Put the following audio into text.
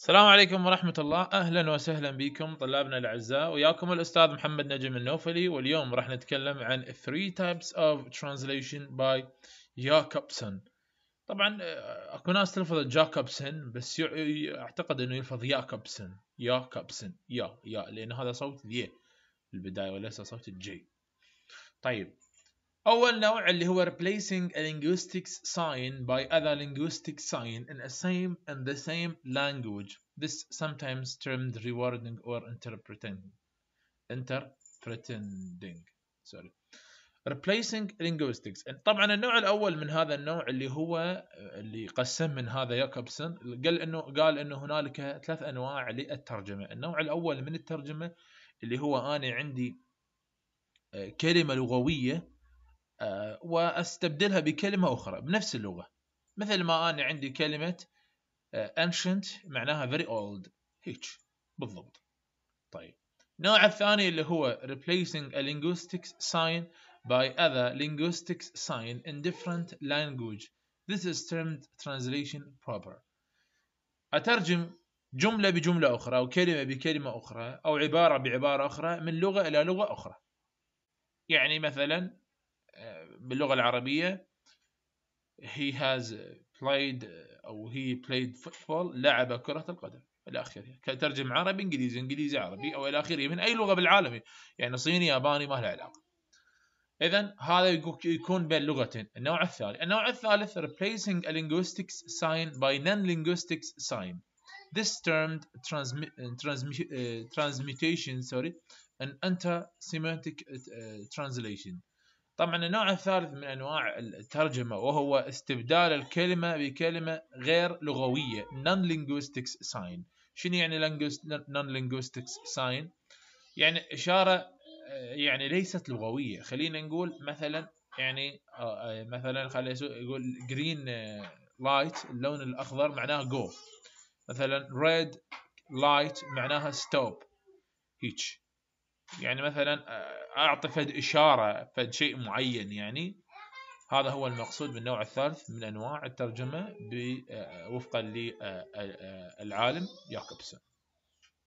السلام عليكم ورحمة الله أهلا وسهلا بكم طلابنا الأعزاء وياكم الأستاذ محمد نجم النوفلي واليوم راح نتكلم عن 3 types of translation by Jacobson طبعا آه، اكو ناس تلفظ جاكوبسن بس اعتقد انه يلفظ ياكوبسن ياكوبسن يا يا لان هذا صوت ذي البداية وليس صوت الجي طيب أول نوع اللي هو replacing a linguistic sign by other linguistic sign in a same and the same language. This sometimes termed rewarding or interpreting. Interpreting. Sorry. replacing linguistics طبعا النوع الاول من هذا النوع اللي هو اللي قسم من هذا ياكوبسون قال انه قال انه هنالك ثلاث انواع للترجمه النوع الاول من الترجمه اللي هو انا عندي كلمه لغويه آه، واستبدلها بكلمه اخرى بنفس اللغه مثل ما انا عندي كلمه آه، ancient معناها very old هيك بالضبط طيب النوع الثاني اللي هو replacing a linguistic sign by other linguistic sign in different language this is termed translation proper أترجم جملة بجملة أخرى أو كلمة بكلمة أخرى أو عبارة بعبارة أخرى من لغة إلى لغة أخرى يعني مثلا باللغة العربية he has played أو he played football لعب كرة القدم إلى آخره كترجم عربي إنجليزي إنجليزي عربي أو إلى آخره من أي لغة بالعالم يعني صيني ياباني ما له علاقة إذا هذا يكون بين لغتين النوع الثاني النوع الثالث replacing a linguistic sign by non-linguistic sign This termed transmi transmi uh, transmutation sorry an anti semantic uh, translation طبعا النوع الثالث من انواع الترجمه وهو استبدال الكلمه بكلمه غير لغويه non linguistics sign شنو يعني non linguistics sign يعني اشاره آه، يعني ليست لغويه خلينا نقول مثلا يعني آه، آه، مثلا خلي يقول جرين لايت اللون الاخضر معناه جو مثلا ريد لايت معناها ستوب هيك يعني مثلا آه، اعطي فد اشاره فد شيء معين يعني هذا هو المقصود بالنوع الثالث من انواع الترجمه آه، وفقا للعالم آه، ياكوبسون